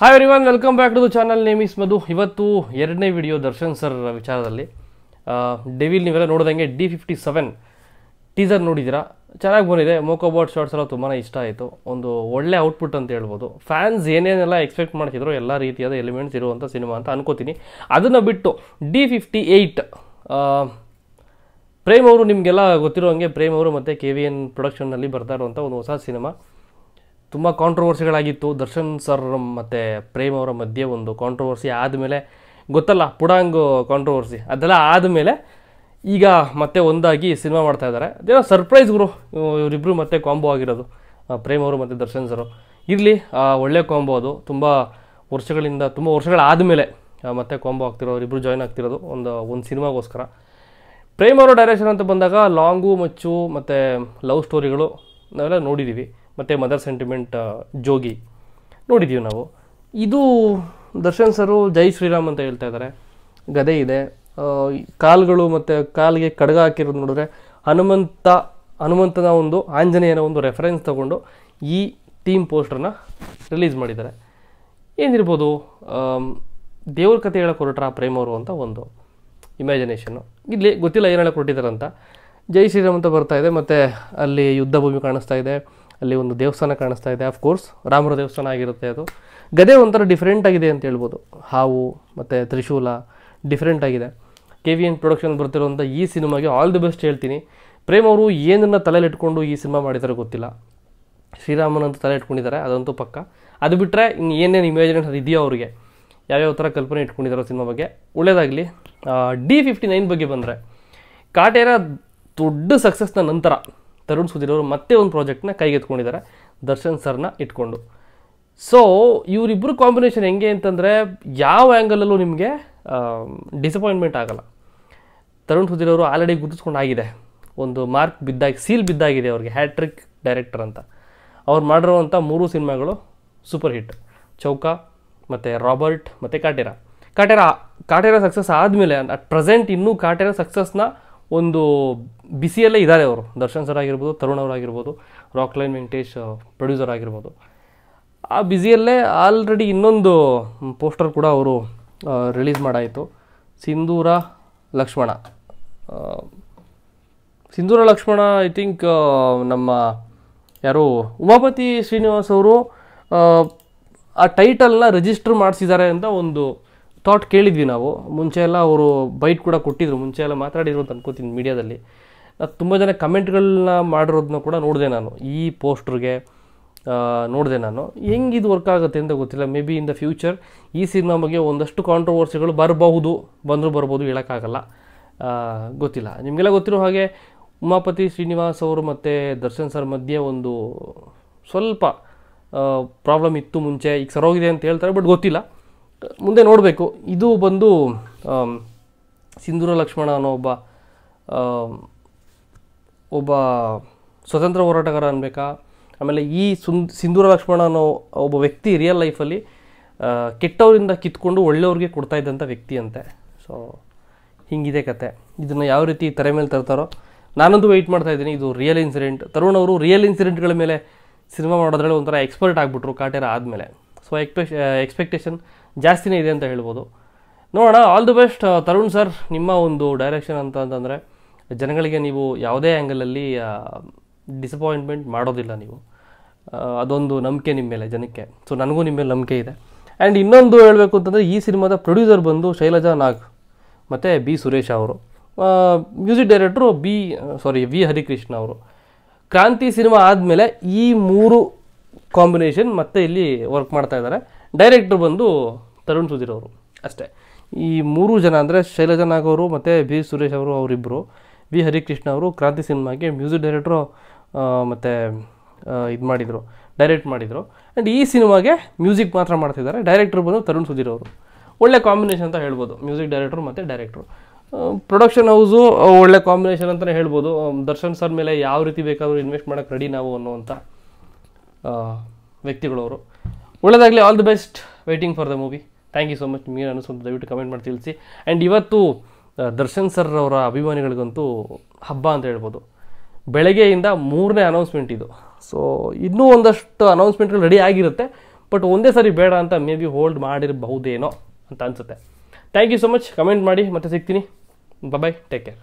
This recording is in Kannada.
hi everyone welcome back to the channel name is Madhu ಇವತ್ತು ಎರಡನೇ ವಿಡಿಯೋ ದರ್ಶನ್ ಸರ್ ವಿಚಾರದಲ್ಲಿ ಡೆವಿಲ್ ನೀವೆಲ್ಲ ನೋಡಿದಂಗೆ ಡಿ ಫಿಫ್ಟಿ ಸೆವೆನ್ ಟೀಸರ್ ನೋಡಿದ್ದೀರಾ ಚೆನ್ನಾಗಿ ಬಂದಿದೆ ಮೋಕೋಬಾಟ್ ಶಾರ್ಟ್ಸ್ ಎಲ್ಲ ತುಂಬಾ ಇಷ್ಟ ಆಯಿತು ಒಂದು ಒಳ್ಳೆ ಔಟ್ಪುಟ್ ಅಂತ ಹೇಳ್ಬೋದು ಫ್ಯಾನ್ಸ್ ಏನೇನೆಲ್ಲ ಎಕ್ಸ್ಪೆಕ್ಟ್ ಮಾಡ್ತಿದ್ರು ಎಲ್ಲ ರೀತಿಯಾದ ಎಲಿಮೆಂಟ್ಸ್ ಇರುವಂಥ ಸಿನಿಮಾ ಅಂತ ಅನ್ಕೋತೀನಿ ಅದನ್ನು ಬಿಟ್ಟು ಡಿ ಫಿಫ್ಟಿ ಏಯ್ಟ್ ಪ್ರೇಮ್ ಅವರು ನಿಮಗೆಲ್ಲ ಗೊತ್ತಿರೋ ಹಾಗೆ ಪ್ರೇಮ್ ಅವರು ಮತ್ತು ಕೆ ವಿ ಎನ್ ಪ್ರೊಡಕ್ಷನ್ನಲ್ಲಿ ಬರ್ತಾ ಇರುವಂಥ ಒಂದು ಹೊಸ ಸಿನಿಮಾ ತುಂಬ ಕಾಂಟ್ರವರ್ಸಿಗಳಾಗಿತ್ತು ದರ್ಶನ್ ಸರ್ ಮತ್ತು ಪ್ರೇಮ್ ಅವರ ಮಧ್ಯೆ ಒಂದು ಕಾಂಟ್ರವರ್ಸಿ ಆದಮೇಲೆ ಗೊತ್ತಲ್ಲ ಪುಡಾಂಗು ಕಾಂಟ್ರವರ್ಸಿ ಅದೆಲ್ಲ ಆದಮೇಲೆ ಈಗ ಮತ್ತೆ ಒಂದಾಗಿ ಸಿನಿಮಾ ಮಾಡ್ತಾ ಇದ್ದಾರೆ ಅದೇನೋ ಸರ್ಪ್ರೈಸ್ ಗುರು ಇವರಿಬ್ಬರು ಮತ್ತೆ ಕಾಂಬೋ ಆಗಿರೋದು ಪ್ರೇಮ್ ಅವರು ಮತ್ತು ದರ್ಶನ್ ಸರು ಇರಲಿ ಒಳ್ಳೆ ಕಾಂಬೋ ಅದು ತುಂಬ ವರ್ಷಗಳಿಂದ ತುಂಬ ವರ್ಷಗಳಾದ ಮೇಲೆ ಮತ್ತೆ ಕಾಂಬೋ ಆಗ್ತಿರೋರಿಬ್ಬರು ಇಬ್ಬರು ಜಾಯ್ನ್ ಆಗ್ತಿರೋದು ಒಂದು ಒಂದು ಸಿನಿಮಾಗೋಸ್ಕರ ಪ್ರೇಮ್ ಅವರ ಡೈರೆಕ್ಷನ್ ಅಂತ ಬಂದಾಗ ಲಾಂಗು ಮಚ್ಚು ಮತ್ತು ಲವ್ ಸ್ಟೋರಿಗಳು ನಾವೆಲ್ಲ ನೋಡಿದ್ದೀವಿ ಮತ್ತು ಮದರ್ ಸೆಂಟಿಮೆಂಟ್ ಜೋಗಿ ನೋಡಿದ್ದೀವಿ ನಾವು ಇದು ದರ್ಶನ್ ಸರು ಜೈ ಶ್ರೀರಾಮ್ ಅಂತ ಹೇಳ್ತಾ ಇದ್ದಾರೆ ಗದೆ ಇದೆ ಕಾಲುಗಳು ಮತ್ತು ಕಾಲಿಗೆ ಕಡಗ ಹಾಕಿರೋದು ನೋಡಿದ್ರೆ ಹನುಮಂತ ಹನುಮಂತನ ಒಂದು ಆಂಜನೇಯನ ಒಂದು ರೆಫರೆನ್ಸ್ ತಗೊಂಡು ಈ ಟೀಮ್ ಪೋಸ್ಟರ್ನ ರಿಲೀಸ್ ಮಾಡಿದ್ದಾರೆ ಏನಿರ್ಬೋದು ದೇವ್ರ ಕಥೆ ಹೇಳಕ್ಕೆ ಹೊರಟ್ರ ಆ ಪ್ರೇಮವರು ಅಂತ ಒಂದು ಇಮ್ಯಾಜಿನೇಷನ್ನು ಇಲ್ಲಿ ಗೊತ್ತಿಲ್ಲ ಏನು ಹೇಳಕ್ಕೆ ಕೊಟ್ಟಿದ್ದಾರೆ ಅಂತ ಜೈ ಶ್ರೀರಾಮ್ ಅಂತ ಬರ್ತಾ ಇದೆ ಮತ್ತು ಅಲ್ಲಿ ಯುದ್ಧ ಭೂಮಿ ಕಾಣಿಸ್ತಾ ಇದೆ ಅಲ್ಲಿ ಒಂದು ದೇವಸ್ಥಾನ ಕಾಣಿಸ್ತಾ ಇದೆ ಕೋರ್ಸ್ ರಾಮರ ದೇವಸ್ಥಾನ ಆಗಿರುತ್ತೆ ಅದು ಗದೆ ಒಂಥರ ಡಿಫ್ರೆಂಟ್ ಆಗಿದೆ ಅಂತ ಹೇಳ್ಬೋದು ಹಾವು ಮತ್ತು ತ್ರಿಶೂಲ ಡಿಫ್ರೆಂಟ್ ಆಗಿದೆ ಕೆ ವಿ ಎನ್ ಪ್ರೊಡಕ್ಷನ್ ಬರ್ತಿರುವಂಥ ಈ ಸಿನಿಮಾಗೆ ಆಲ್ ದಿ ಬೆಸ್ಟ್ ಹೇಳ್ತೀನಿ ಪ್ರೇಮ್ ಅವರು ಏನನ್ನು ತಲೆಲಿಟ್ಕೊಂಡು ಈ ಸಿನಿಮಾ ಮಾಡಿದ್ದಾರೆ ಗೊತ್ತಿಲ್ಲ ಶ್ರೀರಾಮನ್ ಅಂತ ತಲೆ ಇಟ್ಕೊಂಡಿದ್ದಾರೆ ಅದಂತೂ ಪಕ್ಕ ಅದು ಬಿಟ್ಟರೆ ಇನ್ನು ಏನೇನು ಇಮ್ಯಾಜಿನೇಷನ್ ಇದೆಯೋ ಅವರಿಗೆ ಯಾವ್ಯಾವ ಥರ ಕಲ್ಪನೆ ಇಟ್ಕೊಂಡಿದ್ದಾರೋ ಸಿನಿಮಾ ಬಗ್ಗೆ ಒಳ್ಳೇದಾಗಲಿ ಡಿ ಫಿಫ್ಟಿ ನೈನ್ ಬಗ್ಗೆ ಬಂದರೆ ಕಾಟೇರ ದೊಡ್ಡ ಸಕ್ಸಸ್ನ ನಂತರ ತರುಣ್ ಸುಧೀರ್ ಅವರು ಮತ್ತೆ ಒಂದು ಪ್ರಾಜೆಕ್ಟ್ನ ಕೈಗೆತ್ಕೊಂಡಿದ್ದಾರೆ ದರ್ಶನ್ ಸರ್ನ ಇಟ್ಕೊಂಡು ಸೊ ಇವರಿಬ್ಬರು ಕಾಂಬಿನೇಷನ್ ಹೆಂಗೆ ಅಂತಂದರೆ ಯಾವ ಆ್ಯಂಗಲಲ್ಲೂ ನಿಮಗೆ ಡಿಸಪಾಯಿಂಟ್ಮೆಂಟ್ ಆಗಲ್ಲ ತರುಣ್ ಸುಧೀರ್ ಅವರು ಆಲ್ರೆಡಿ ಆಗಿದೆ ಒಂದು ಮಾರ್ಕ್ ಬಿದ್ದಾಗಿ ಸೀಲ್ ಬಿದ್ದಾಗಿದೆ ಅವ್ರಿಗೆ ಹ್ಯಾಟ್ರಿಕ್ ಡೈರೆಕ್ಟರ್ ಅಂತ ಅವ್ರು ಮಾಡಿರುವಂಥ ಮೂರು ಸಿನಿಮಾಗಳು ಸೂಪರ್ ಹಿಟ್ ಚೌಕ ಮತ್ತು ರಾಬರ್ಟ್ ಮತ್ತು ಕಾಟೇರ ಕಾಟೇರ ಕಾಟೇರ ಸಕ್ಸಸ್ ಆದಮೇಲೆ ಅಟ್ ಪ್ರೆಸೆಂಟ್ ಇನ್ನೂ ಕಾಟೇರ ಸಕ್ಸಸ್ನ ಒಂದು ಬಿಸಿಯಲ್ಲೇ ಇದ್ದಾರೆ ಅವರು ದರ್ಶನ್ ಸರ್ ಆಗಿರ್ಬೋದು ತರುಣ್ ಅವರಾಗಿರ್ಬೋದು ರಾಕ್ ಲೈನ್ ವೆಂಕಟೇಶ್ ಪ್ರೊಡ್ಯೂಸರ್ ಆಗಿರ್ಬೋದು ಆ ಬಿಸಿಯಲ್ಲೇ ಆಲ್ರೆಡಿ ಇನ್ನೊಂದು ಪೋಸ್ಟರ್ ಕೂಡ ಅವರು ರಿಲೀಸ್ ಮಾಡಾಯಿತು ಸಿಂಧೂರ ಲಕ್ಷ್ಮಣ ಸಿಂಧೂರ ಲಕ್ಷ್ಮಣ ಐ ಥಿಂಕ್ ನಮ್ಮ ಯಾರು ಉಮಾಪತಿ ಶ್ರೀನಿವಾಸ್ ಅವರು ಆ ಟೈಟಲ್ನ ರಿಜಿಸ್ಟರ್ ಮಾಡಿಸಿದ್ದಾರೆ ಅಂತ ಒಂದು ಥಾಟ್ ಕೇಳಿದ್ವಿ ನಾವು ಮುಂಚೆ ಎಲ್ಲ ಅವರು ಬೈಟ್ ಕೂಡ ಕೊಟ್ಟಿದ್ರು ಮುಂಚೆ ಎಲ್ಲ ಮಾತಾಡಿದ್ರು ಅಂತ ಅನ್ಕೋತೀನಿ ಮೀಡಿಯಾದಲ್ಲಿ ನಾನು ತುಂಬ ಜನ ಕಮೆಂಟ್ಗಳನ್ನ ಮಾಡಿರೋದನ್ನ ಕೂಡ ನೋಡಿದೆ ನಾನು ಈ ಪೋಸ್ಟ್ರಿಗೆ ನೋಡಿದೆ ನಾನು ಹೆಂಗೆ ಇದು ವರ್ಕ್ ಆಗುತ್ತೆ ಅಂತ ಗೊತ್ತಿಲ್ಲ maybe in the future ಈ ಸಿನಿಮಾ ಬಗ್ಗೆ ಒಂದಷ್ಟು ಕಾಂಟ್ರವರ್ಸಿಗಳು ಬರಬಹುದು ಬಂದರೂ ಬರ್ಬೋದು ಹೇಳೋಕ್ಕಾಗಲ್ಲ ಗೊತ್ತಿಲ್ಲ ನಿಮಗೆಲ್ಲ ಗೊತ್ತಿರೋ ಹಾಗೆ ಉಮಾಪತಿ ಶ್ರೀನಿವಾಸ್ ಅವರು ಮತ್ತು ದರ್ಶನ್ ಸರ್ ಮಧ್ಯೆ ಒಂದು ಸ್ವಲ್ಪ ಪ್ರಾಬ್ಲಮ್ ಇತ್ತು ಮುಂಚೆ ಈಗ ಸರೋಗಿದೆ ಅಂತ ಹೇಳ್ತಾರೆ ಬಟ್ ಗೊತ್ತಿಲ್ಲ ಮುಂದೆ ನೋಡಬೇಕು ಇದು ಬಂದು ಸಿಂಧೂರ ಲಕ್ಷ್ಮಣ ಅನ್ನೋ ಒಬ್ಬ ಒಬ್ಬ ಸ್ವತಂತ್ರ ಹೋರಾಟಗಾರ ಅನ್ಬೇಕಾ ಆಮೇಲೆ ಈ ಸುನ್ ಸಿಂಧೂರ ಲಕ್ಷ್ಮಣ ಅನ್ನೋ ಒಬ್ಬ ವ್ಯಕ್ತಿ ರಿಯಲ್ ಲೈಫಲ್ಲಿ ಕೆಟ್ಟವರಿಂದ ಕಿತ್ಕೊಂಡು ಒಳ್ಳೆಯವ್ರಿಗೆ ಕೊಡ್ತಾ ಇದ್ದಂಥ ವ್ಯಕ್ತಿ ಅಂತೆ ಸೊ ಹಿಂಗಿದೆ ಕತೆ ಇದನ್ನು ಯಾವ ರೀತಿ ತೆರೆ ಮೇಲೆ ತರ್ತಾರೋ ನಾನಂತೂ ವೆಯ್ಟ್ ಮಾಡ್ತಾ ಇದ್ದೀನಿ ಇದು ರಿಯಲ್ ಇನ್ಸಿಡೆಂಟ್ ತರುಣ್ ಅವರು ರಿಯಲ್ ಇನ್ಸಿಡೆಂಟ್ಗಳ ಮೇಲೆ ಸಿನಿಮಾ ಮಾಡೋದ್ರಲ್ಲಿ ಒಂಥರ ಎಕ್ಸ್ಪರ್ಟ್ ಆಗಿಬಿಟ್ರು ಕಾಟೇರ ಆದಮೇಲೆ ಸೊ ಎಕ್ಸ್ಪೆಕ್ಟೇಷನ್ ಜಾಸ್ತಿನೇ ಇದೆ ಅಂತ ಹೇಳ್ಬೋದು ನೋಡೋಣ all the best Tharun sir ನಿಮ್ಮ ಒಂದು ಡೈರೆಕ್ಷನ್ ಅಂತ ಅಂತಂದರೆ ಜನಗಳಿಗೆ ನೀವು ಯಾವುದೇ ಆ್ಯಂಗಲಲ್ಲಿ ಡಿಸಪಾಯಿಂಟ್ಮೆಂಟ್ ಮಾಡೋದಿಲ್ಲ ನೀವು ಅದೊಂದು ನಂಬಿಕೆ ನಿಮ್ಮ ಮೇಲೆ ಜನಕ್ಕೆ ಸೊ ನನಗೂ ನಿಮ್ಮ ಮೇಲೆ ನಂಬಿಕೆ ಇದೆ ಆ್ಯಂಡ್ ಇನ್ನೊಂದು ಹೇಳಬೇಕು ಅಂತಂದರೆ ಈ ಸಿನಿಮಾದ ಪ್ರೊಡ್ಯೂಸರ್ ಬಂದು ಶೈಲಜಾ ನಾಗ್ ಮತ್ತು ಬಿ ಸುರೇಶ್ ಅವರು music director B sorry V Harikrishna ಅವರು ಕ್ರಾಂತಿ ಸಿನಿಮಾ ಆದಮೇಲೆ ಈ ಮೂರು ಕಾಂಬಿನೇಷನ್ ಮತ್ತೆ ಇಲ್ಲಿ ವರ್ಕ್ ಮಾಡ್ತಾ ಇದ್ದಾರೆ ಡೈರೆಕ್ಟ್ರು ಬಂದು ತರುಣ್ ಸುಧೀರ್ ಅವರು ಅಷ್ಟೇ ಈ ಮೂರು ಜನ ಅಂದರೆ ಶೈಲಜಾ ನಾಗ್ ಅವರು ಮತ್ತು ಬಿ ಸುರೇಶ್ ಅವರು ಅವರಿಬ್ಬರು ಬಿ ಹರಿಕೃಷ್ಣ ಅವರು ಕ್ರಾಂತಿ ಸಿನಿಮಾಗೆ ಮ್ಯೂಸಿಕ್ ಡೈರೆಕ್ಟ್ರು ಮತ್ತು ಇದು ಮಾಡಿದರು ಡೈರೆಕ್ಟ್ ಮಾಡಿದರು ಆ್ಯಂಡ್ ಈ ಸಿನಿಮಾಗೆ ಮ್ಯೂಸಿಕ್ ಮಾತ್ರ ಮಾಡ್ತಿದ್ದಾರೆ ಡೈರೆಕ್ಟ್ರು ಬಂದು ತರುಣ್ ಸುಧೀರ್ ಅವರು ಒಳ್ಳೆ ಕಾಂಬಿನೇಷನ್ ಅಂತ ಹೇಳ್ಬೋದು ಮ್ಯೂಸಿಕ್ ಡೈರೆಕ್ಟ್ರು ಮತ್ತು ಡೈರೆಕ್ಟ್ರು ಪ್ರೊಡಕ್ಷನ್ ಹೌಸು ಒಳ್ಳೆ ಕಾಂಬಿನೇಷನ್ ಅಂತಲೇ ಹೇಳ್ಬೋದು ದರ್ಶನ್ ಸರ್ ಮೇಲೆ ಯಾವ ರೀತಿ ಬೇಕಾದರೂ ಇನ್ವೆಸ್ಟ್ ಮಾಡೋಕ್ಕೆ ರೆಡಿ ನಾವು ಅನ್ನುವಂಥ ವ್ಯಕ್ತಿಗಳವರು ಒಳ್ಳೆಯದಾಗಲಿ all the best waiting for the movie thank you so much ನಿಮಗೆ ಅನಿಸೋದು ದಯವಿಟ್ಟು ಕಮೆಂಟ್ ಮಾಡಿ ತಿಳಿಸಿ ಆ್ಯಂಡ್ ಇವತ್ತು ದರ್ಶನ್ ಸರ್ ಅವರ ಅಭಿಮಾನಿಗಳಿಗಂತೂ ಹಬ್ಬ ಅಂತ ಹೇಳ್ಬೋದು ಬೆಳಗ್ಗೆಯಿಂದ ಮೂರನೇ ಅನೌನ್ಸ್ಮೆಂಟ್ ಇದು ಸೊ ಇನ್ನೂ ಒಂದಷ್ಟು ಅನೌನ್ಸ್ಮೆಂಟ್ಗಳು ರೆಡಿ ಆಗಿರುತ್ತೆ ಬಟ್ ಒಂದೇ ಸರಿ ಬೇಡ ಅಂತ ಮೇ ಬಿ ಹೋಲ್ಡ್ ಮಾಡಿರಬಹುದೇನೋ ಅಂತ ಅನಿಸುತ್ತೆ thank you so much comment ಮಾಡಿ ಮತ್ತೆ ಸಿಗ್ತೀನಿ ಬಾಯ್ ಟೇಕ್ ಕೇರ್